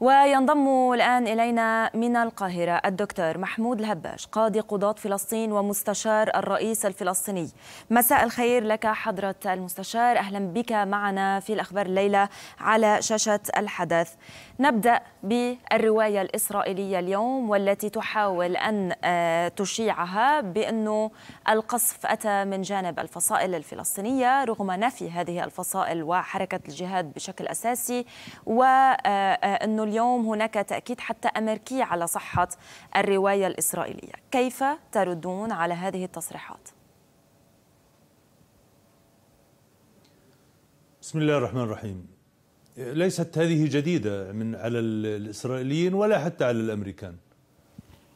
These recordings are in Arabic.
وينضم الآن إلينا من القاهرة الدكتور محمود الهباش قاضي قضاة فلسطين ومستشار الرئيس الفلسطيني مساء الخير لك حضرة المستشار أهلا بك معنا في الأخبار الليلة على شاشة الحدث نبدأ بالرواية الإسرائيلية اليوم والتي تحاول أن آه، تشيعها بأنه القصف أتى من جانب الفصائل الفلسطينية رغم نفي هذه الفصائل وحركة الجهاد بشكل أساسي وأنه آه، آه، اليوم هناك تأكيد حتى أمريكي على صحة الرواية الإسرائيلية كيف تردون على هذه التصريحات؟ بسم الله الرحمن الرحيم ليست هذه جديدة من على الإسرائيليين ولا حتى على الأمريكان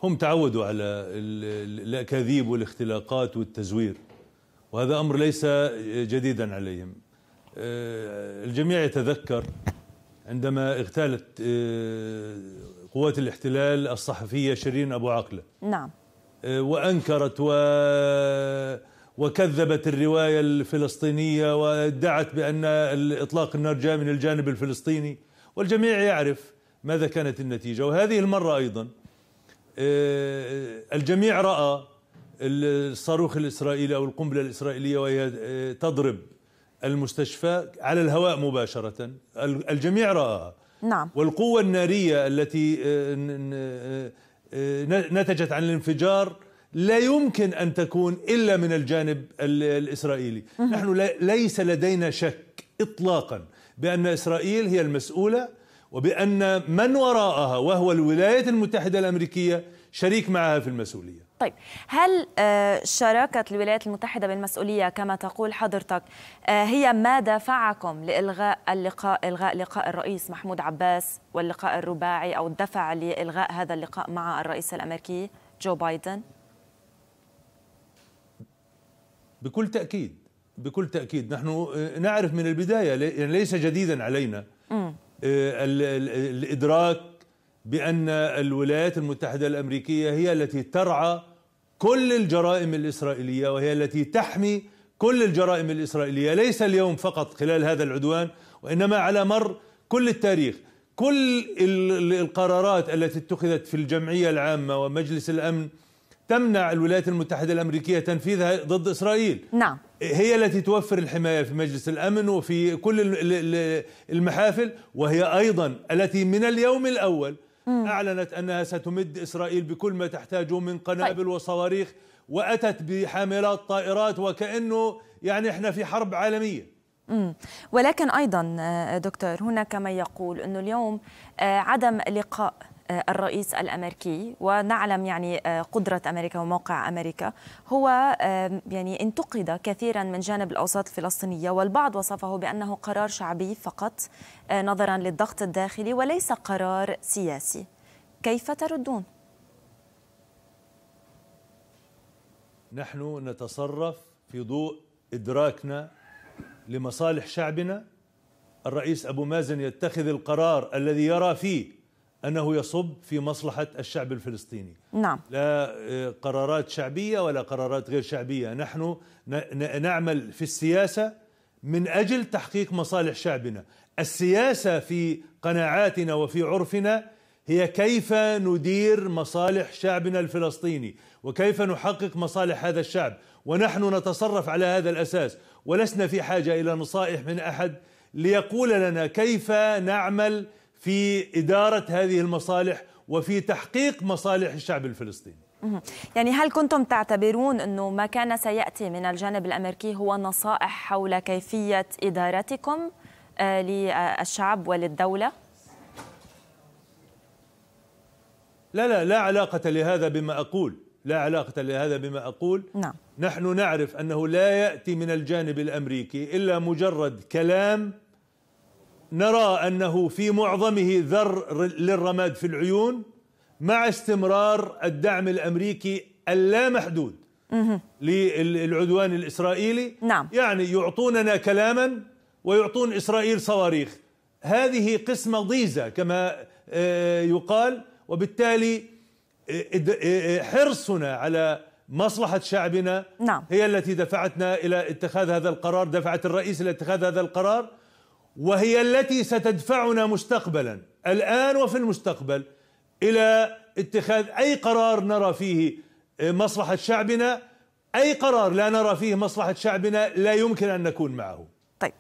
هم تعودوا على الأكاذيب والاختلاقات والتزوير وهذا أمر ليس جديدا عليهم أه، الجميع يتذكر عندما اغتالت آه، قوات الاحتلال الصحفية شيرين أبو عقلة نعم آه، وأنكرت و وكذبت الرواية الفلسطينية وادعت بأن إطلاق النار جاء من الجانب الفلسطيني والجميع يعرف ماذا كانت النتيجة وهذه المرة أيضا آه، الجميع رأى الصاروخ الإسرائيلي أو القنبلة الإسرائيلية وهي تضرب المستشفى على الهواء مباشرة الجميع رآها نعم والقوة النارية التي آه، آه، نتجت عن الانفجار لا يمكن أن تكون إلا من الجانب الإسرائيلي نحن ليس لدينا شك إطلاقا بأن إسرائيل هي المسؤولة وبأن من وراءها وهو الولايات المتحدة الأمريكية شريك معها في المسؤوليه طيب هل آه، شراكة الولايات المتحدة بالمسؤولية كما تقول حضرتك آه، هي ما دفعكم لإلغاء اللقاء إلغاء لقاء الرئيس محمود عباس واللقاء الرباعي أو الدفع لإلغاء هذا اللقاء مع الرئيس الأمريكي جو بايدن؟ بكل تأكيد بكل تأكيد نحن آه، نعرف من البداية يعني ليس جديدا علينا الإدراك بأن الولايات المتحدة الأمريكية هي التي ترعى كل الجرائم الإسرائيلية وهي التي تحمي كل الجرائم الإسرائيلية ليس اليوم فقط خلال هذا العدوان وإنما على مر كل التاريخ كل القرارات التي اتخذت في الجمعية العامة ومجلس الأمن تمنع الولايات المتحدة الأمريكية تنفيذها ضد إسرائيل نعم هي التي توفر الحماية في مجلس الأمن وفي كل المحافل وهي أيضا التي من اليوم الأول أعلنت أنها ستمد إسرائيل بكل ما تحتاجه من قنابل طيب. وصواريخ وأتت بحاملات طائرات وكأنه يعني إحنا في حرب عالمية ولكن ايضا آه، دكتور هناك من يقول انه اليوم آه، عدم لقاء الرئيس الامريكي ونعلم يعني آه، قدره امريكا وموقع امريكا هو يعني انتقد كثيرا من جانب الاوساط الفلسطينيه والبعض وصفه بانه قرار شعبي فقط آه، نظرا للضغط الداخلي وليس قرار سياسي كيف تردون نحن نتصرف في ضوء ادراكنا لمصالح شعبنا الرئيس ابو مازن يتخذ القرار الذي يرى فيه أنه يصب في مصلحة الشعب الفلسطيني نعم لا آه، قرارات شعبية ولا قرارات غير شعبية نحن نعمل في السياسة من أجل تحقيق مصالح شعبنا السياسة في قناعاتنا وفي عرفنا هي كيف ندير مصالح شعبنا الفلسطيني وكيف نحقق مصالح هذا الشعب ونحن نتصرف على هذا الأساس ولسنا في حاجة إلى نصائح من أحد ليقول لنا كيف نعمل في إدارة هذه المصالح وفي تحقيق مصالح الشعب الفلسطيني يعني هل كنتم تعتبرون أنه ما كان سيأتي من الجانب الأمريكي هو نصائح حول كيفية إدارتكم آه، للشعب وللدولة؟ لا لا لا علاقة لهذا بما أقول لا علاقة لهذا بما أقول نعم. نحن نعرف أنه لا يأتي من الجانب الأمريكي إلا مجرد كلام نرى انه في معظمه ذر للرماد في العيون مع استمرار الدعم الامريكي اللامحدود للعدوان الاسرائيلي نعم يعني يعطوننا كلاما ويعطون اسرائيل صواريخ هذه قسمه ضيزه كما آه، يقال وبالتالي آه، آه، حرصنا على مصلحة شعبنا نعم. هي التي دفعتنا إلى اتخاذ هذا القرار دفعت الرئيس إلى اتخاذ هذا القرار وهي التي ستدفعنا مستقبلا الان وفي المستقبل الى اتخاذ اي قرار نرى فيه مصلحه شعبنا اي قرار لا نرى فيه مصلحه شعبنا لا يمكن ان نكون معه طيب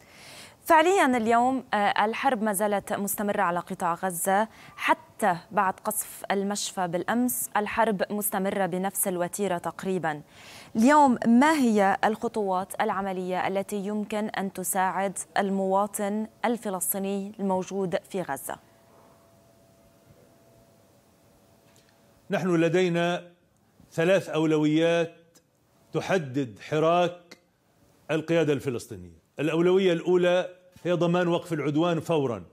فعليا اليوم آه، الحرب ما زالت مستمرة على قطاع غزة حتى بعد قصف المشفى بالأمس الحرب مستمرة بنفس الوتيرة تقريبا اليوم ما هي الخطوات العملية التي يمكن أن تساعد المواطن الفلسطيني الموجود في غزة؟ نحن لدينا ثلاث أولويات تحدد حراك القيادة الفلسطينية الأولوية الأولى هي ضمان وقف العدوان فورا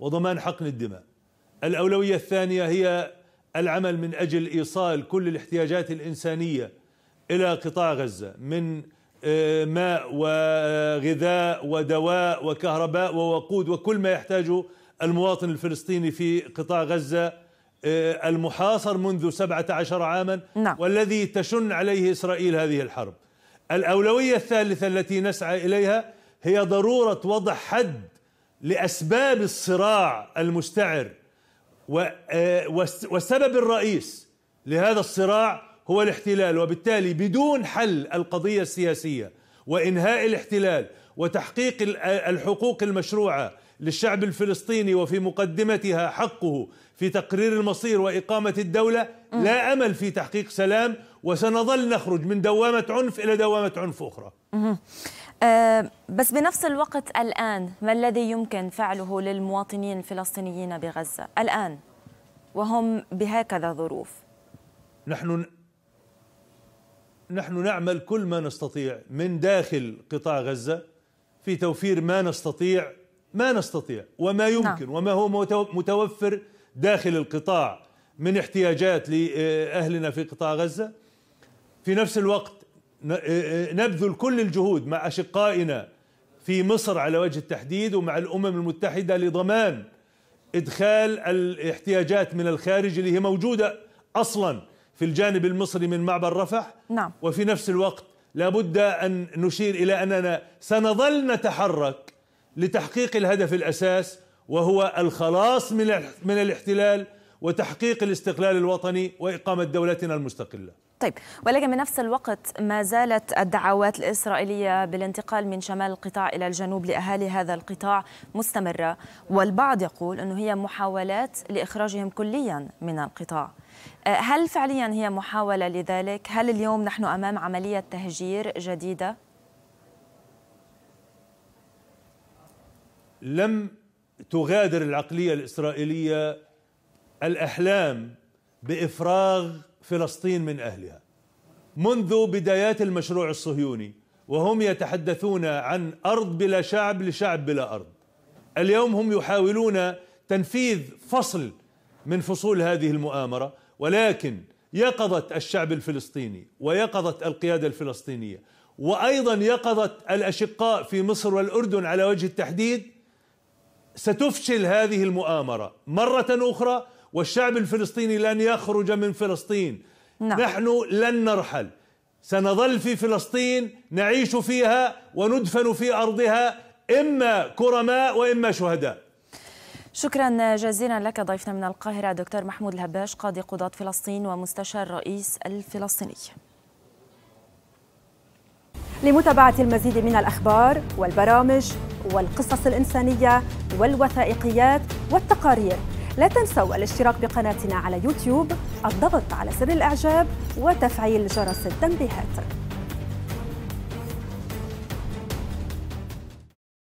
وضمان حقن الدماء الأولوية الثانية هي العمل من أجل إيصال كل الاحتياجات الإنسانية إلى قطاع غزة من آه، ماء وغذاء ودواء وكهرباء ووقود وكل ما يحتاجه المواطن الفلسطيني في قطاع غزة آه، المحاصر منذ 17 عاما نعم. والذي تشن عليه إسرائيل هذه الحرب الأولوية الثالثة التي نسعى إليها هي ضرورة وضع حد لأسباب الصراع المستعر والسبب آه، الرئيس لهذا الصراع هو الاحتلال وبالتالي بدون حل القضية السياسية وإنهاء الاحتلال وتحقيق الحقوق المشروعة للشعب الفلسطيني وفي مقدمتها حقه في تقرير المصير وإقامة الدولة لا أمل في تحقيق سلام وسنظل نخرج من دوامة عنف إلى دوامة عنف أخرى آه، بس بنفس الوقت الآن ما الذي يمكن فعله للمواطنين الفلسطينيين بغزة الآن وهم بهكذا ظروف نحن نحن نعمل كل ما نستطيع من داخل قطاع غزة في توفير ما نستطيع ما نستطيع وما نعم. يمكن وما هو متوفر داخل القطاع من احتياجات لأهلنا في قطاع غزة في نفس الوقت نبذل كل الجهود مع أشقائنا في مصر على وجه التحديد ومع الأمم المتحدة لضمان إدخال الاحتياجات من الخارج اللي هي موجودة أصلاً في الجانب المصري من معبر رفح نعم. وفي نفس الوقت لابد أن نشير إلى أننا سنظل نتحرك لتحقيق الهدف الأساس وهو الخلاص من من الاحتلال وتحقيق الاستقلال الوطني وإقامة دولتنا المستقلة طيب ولكن بنفس الوقت ما زالت الدعوات الإسرائيلية بالانتقال من شمال القطاع إلى الجنوب لأهالي هذا القطاع مستمرة والبعض يقول أنه هي محاولات لإخراجهم كليا من القطاع أه، هل فعليا هي محاولة لذلك؟ هل اليوم نحن أمام عملية تهجير جديدة؟ لم تغادر العقلية الإسرائيلية الأحلام بإفراغ فلسطين من أهلها منذ بدايات المشروع الصهيوني وهم يتحدثون عن أرض بلا شعب لشعب بلا أرض اليوم هم يحاولون تنفيذ فصل من فصول هذه المؤامره ولكن يقظه الشعب الفلسطيني ويقظه القياده الفلسطينيه وايضا يقظه الاشقاء في مصر والاردن على وجه التحديد ستفشل هذه المؤامره مره اخرى والشعب الفلسطيني لن يخرج من فلسطين نعم. نحن لن نرحل سنظل في فلسطين نعيش فيها وندفن في ارضها اما كرماء واما شهداء شكرا جزيلا لك ضيفنا من القاهرة دكتور محمود الهباش قاضي قضاة فلسطين ومستشار رئيس الفلسطيني لمتابعة المزيد من الأخبار والبرامج والقصص الإنسانية والوثائقيات والتقارير لا تنسوا الاشتراك بقناتنا على يوتيوب الضغط على زر الإعجاب وتفعيل جرس التنبيهات